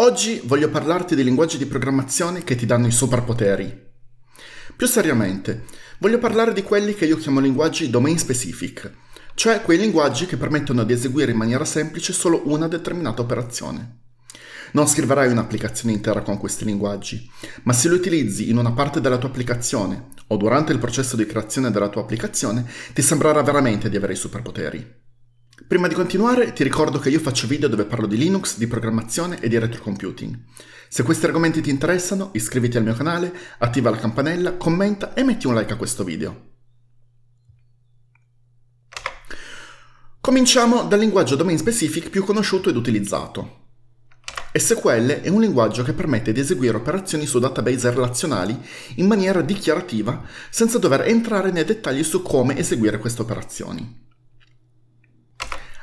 Oggi voglio parlarti dei linguaggi di programmazione che ti danno i superpoteri. Più seriamente, voglio parlare di quelli che io chiamo linguaggi domain specific, cioè quei linguaggi che permettono di eseguire in maniera semplice solo una determinata operazione. Non scriverai un'applicazione intera con questi linguaggi, ma se li utilizzi in una parte della tua applicazione o durante il processo di creazione della tua applicazione, ti sembrerà veramente di avere i superpoteri. Prima di continuare ti ricordo che io faccio video dove parlo di Linux, di programmazione e di retrocomputing. Se questi argomenti ti interessano iscriviti al mio canale, attiva la campanella, commenta e metti un like a questo video. Cominciamo dal linguaggio domain specific più conosciuto ed utilizzato. SQL è un linguaggio che permette di eseguire operazioni su database relazionali in maniera dichiarativa senza dover entrare nei dettagli su come eseguire queste operazioni.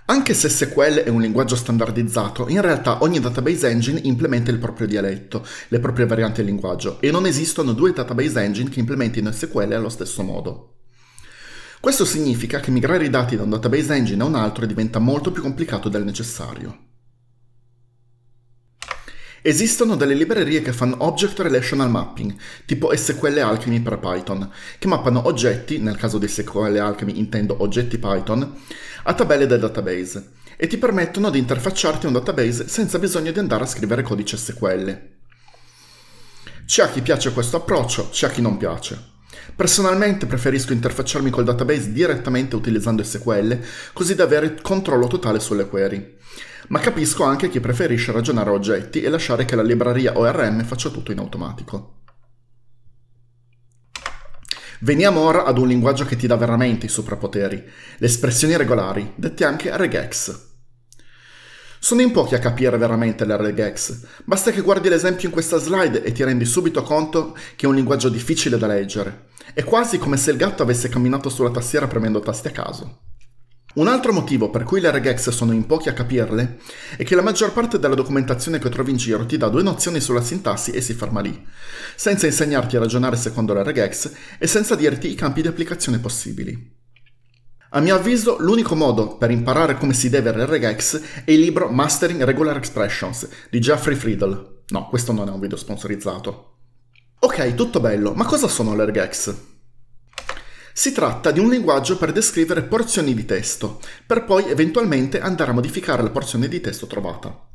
Anche se SQL è un linguaggio standardizzato, in realtà ogni database engine implementa il proprio dialetto, le proprie varianti del linguaggio, e non esistono due database engine che implementino SQL allo stesso modo. Questo significa che migrare i dati da un database engine a un altro diventa molto più complicato del necessario. Esistono delle librerie che fanno Object Relational Mapping, tipo SQL Alchemy per Python, che mappano oggetti, nel caso di SQL Alchemy intendo oggetti Python, a tabelle del database e ti permettono di interfacciarti a un database senza bisogno di andare a scrivere codice SQL. C'è a chi piace questo approccio, c'è a chi non piace. Personalmente preferisco interfacciarmi col database direttamente utilizzando SQL, così da avere controllo totale sulle query ma capisco anche chi preferisce ragionare oggetti e lasciare che la libreria ORM faccia tutto in automatico. Veniamo ora ad un linguaggio che ti dà veramente i superpoteri, le espressioni regolari, dette anche regex. Sono in pochi a capire veramente le regex, basta che guardi l'esempio in questa slide e ti rendi subito conto che è un linguaggio difficile da leggere. È quasi come se il gatto avesse camminato sulla tastiera premendo tasti a caso. Un altro motivo per cui le regex sono in pochi a capirle è che la maggior parte della documentazione che trovi in giro ti dà due nozioni sulla sintassi e si ferma lì, senza insegnarti a ragionare secondo le regex e senza dirti i campi di applicazione possibili. A mio avviso, l'unico modo per imparare come si deve le regex è il libro Mastering Regular Expressions di Jeffrey Friedel. No, questo non è un video sponsorizzato. Ok, tutto bello, ma cosa sono le regex? Si tratta di un linguaggio per descrivere porzioni di testo, per poi eventualmente andare a modificare la porzione di testo trovata.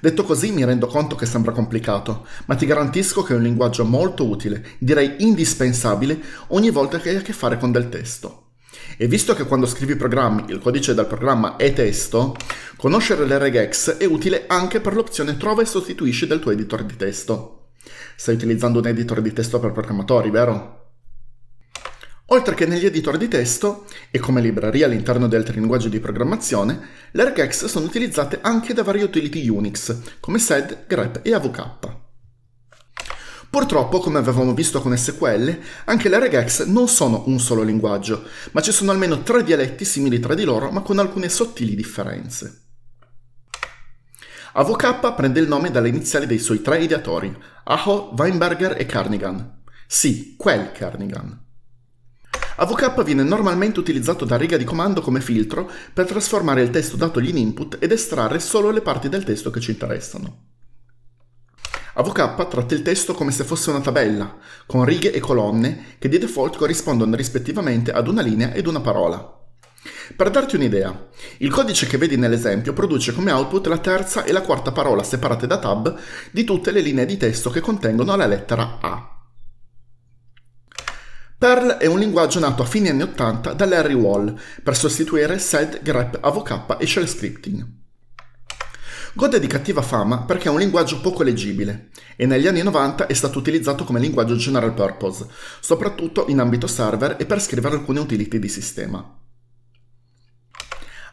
Detto così mi rendo conto che sembra complicato, ma ti garantisco che è un linguaggio molto utile, direi indispensabile, ogni volta che hai a che fare con del testo. E visto che quando scrivi programmi il codice del programma è testo, conoscere le regex è utile anche per l'opzione trova e sostituisci del tuo editor di testo. Stai utilizzando un editor di testo per programmatori, vero? Oltre che negli editor di testo, e come librerie all'interno di altri linguaggi di programmazione, le regex sono utilizzate anche da varie utility Unix, come SED, grep e avk. Purtroppo, come avevamo visto con SQL, anche le regex non sono un solo linguaggio, ma ci sono almeno tre dialetti simili tra di loro, ma con alcune sottili differenze. AVK prende il nome dalle iniziali dei suoi tre ideatori, Aho, Weinberger e Carnigan. Sì, quel Carnigan. AvoCap viene normalmente utilizzato da riga di comando come filtro per trasformare il testo datogli in input ed estrarre solo le parti del testo che ci interessano. AvoK tratta il testo come se fosse una tabella, con righe e colonne che di default corrispondono rispettivamente ad una linea ed una parola. Per darti un'idea, il codice che vedi nell'esempio produce come output la terza e la quarta parola separate da tab di tutte le linee di testo che contengono la lettera A. Perl è un linguaggio nato a fine anni 80 da Larry Wall per sostituire SED, grep, avok e shell scripting. Gode di cattiva fama perché è un linguaggio poco leggibile e negli anni 90 è stato utilizzato come linguaggio general purpose, soprattutto in ambito server e per scrivere alcune utility di sistema.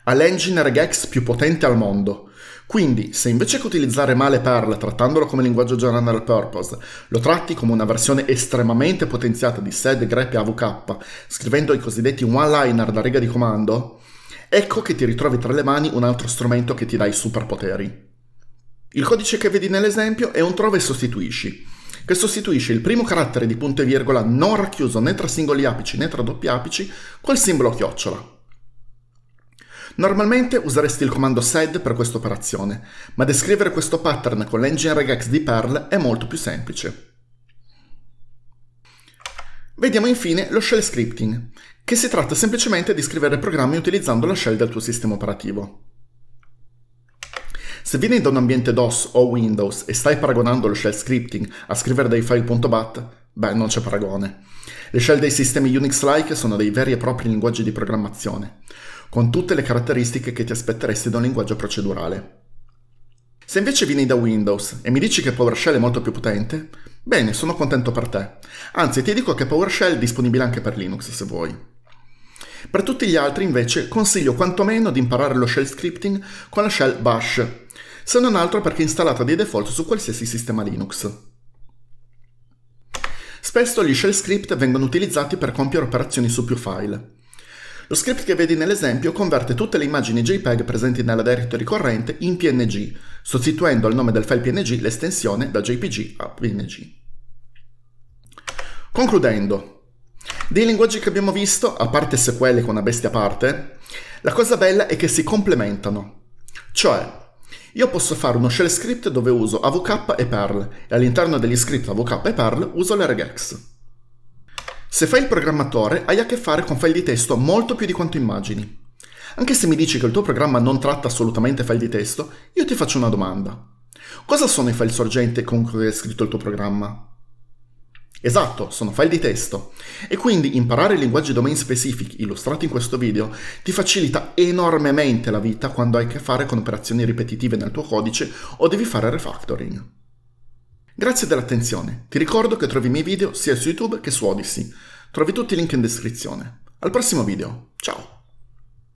Ha l'engine regex più potente al mondo, quindi, se invece che utilizzare male Perl trattandolo come linguaggio general purpose, lo tratti come una versione estremamente potenziata di sed, grep e avk, scrivendo i cosiddetti one-liner da riga di comando, ecco che ti ritrovi tra le mani un altro strumento che ti dà i superpoteri. Il codice che vedi nell'esempio è un trova e sostituisci, che sostituisce il primo carattere di punto e virgola non racchiuso né tra singoli apici né tra doppi apici col simbolo chiocciola. Normalmente useresti il comando sed per questa operazione, ma descrivere questo pattern con l'engine regex di Perl è molto più semplice. Vediamo infine lo shell scripting, che si tratta semplicemente di scrivere programmi utilizzando la shell del tuo sistema operativo. Se vieni da un ambiente DOS o Windows e stai paragonando lo shell scripting a scrivere dei file.bat, beh, non c'è paragone. Le shell dei sistemi Unix-like sono dei veri e propri linguaggi di programmazione con tutte le caratteristiche che ti aspetteresti da un linguaggio procedurale. Se invece vieni da Windows e mi dici che PowerShell è molto più potente, bene, sono contento per te. Anzi, ti dico che PowerShell è disponibile anche per Linux se vuoi. Per tutti gli altri, invece, consiglio quantomeno di imparare lo shell scripting con la shell bash, se non altro perché è installata di default su qualsiasi sistema Linux. Spesso gli shell script vengono utilizzati per compiere operazioni su più file. Lo script che vedi nell'esempio converte tutte le immagini JPEG presenti nella directory corrente in PNG, sostituendo al nome del file PNG l'estensione da JPG a PNG. Concludendo, dei linguaggi che abbiamo visto, a parte SQL con una bestia a parte, la cosa bella è che si complementano. Cioè, io posso fare uno shell script dove uso AVK e Perl, e all'interno degli script AVK e Perl uso le regex. Se fai il programmatore, hai a che fare con file di testo molto più di quanto immagini. Anche se mi dici che il tuo programma non tratta assolutamente file di testo, io ti faccio una domanda. Cosa sono i file sorgente con cui è scritto il tuo programma? Esatto, sono file di testo. E quindi imparare i linguaggi domain specific illustrati in questo video ti facilita enormemente la vita quando hai a che fare con operazioni ripetitive nel tuo codice o devi fare refactoring. Grazie dell'attenzione, ti ricordo che trovi i miei video sia su YouTube che su Odyssey, trovi tutti i link in descrizione. Al prossimo video, ciao!